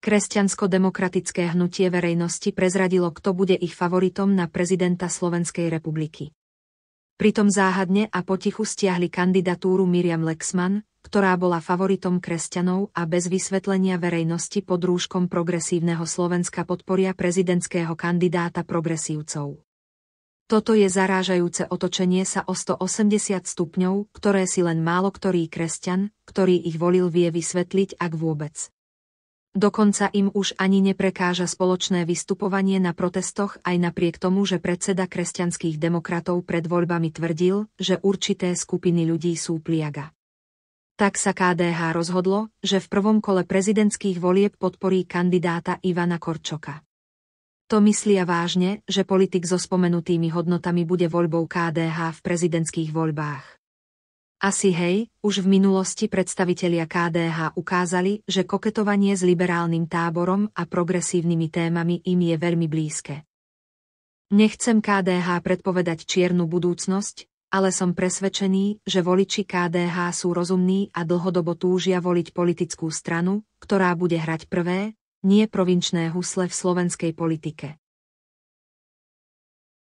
Kresťansko-demokratické hnutie verejnosti prezradilo, kto bude ich favoritom na prezidenta Slovenskej republiky. Pritom záhadne a potichu stiahli kandidatúru Miriam Lexman, ktorá bola favoritom kresťanov a bez vysvetlenia verejnosti pod rúškom progresívneho Slovenska podporia prezidentského kandidáta progresívcov. Toto je zarážajúce otočenie sa o 180 stupňov, ktoré si len málo ktorý kresťan, ktorý ich volil vie vysvetliť ak vôbec. Dokonca im už ani neprekáža spoločné vystupovanie na protestoch aj napriek tomu, že predseda kresťanských demokratov pred voľbami tvrdil, že určité skupiny ľudí sú pliaga. Tak sa KDH rozhodlo, že v prvom kole prezidentských volieb podporí kandidáta Ivana Korčoka. To myslia vážne, že politik so spomenutými hodnotami bude voľbou KDH v prezidentských voľbách. Asi hej, už v minulosti predstavitelia KDH ukázali, že koketovanie s liberálnym táborom a progresívnymi témami im je veľmi blízke. Nechcem KDH predpovedať čiernu budúcnosť, ale som presvedčený, že voliči KDH sú rozumní a dlhodobo túžia voliť politickú stranu, ktorá bude hrať prvé, nie provinčné husle v slovenskej politike.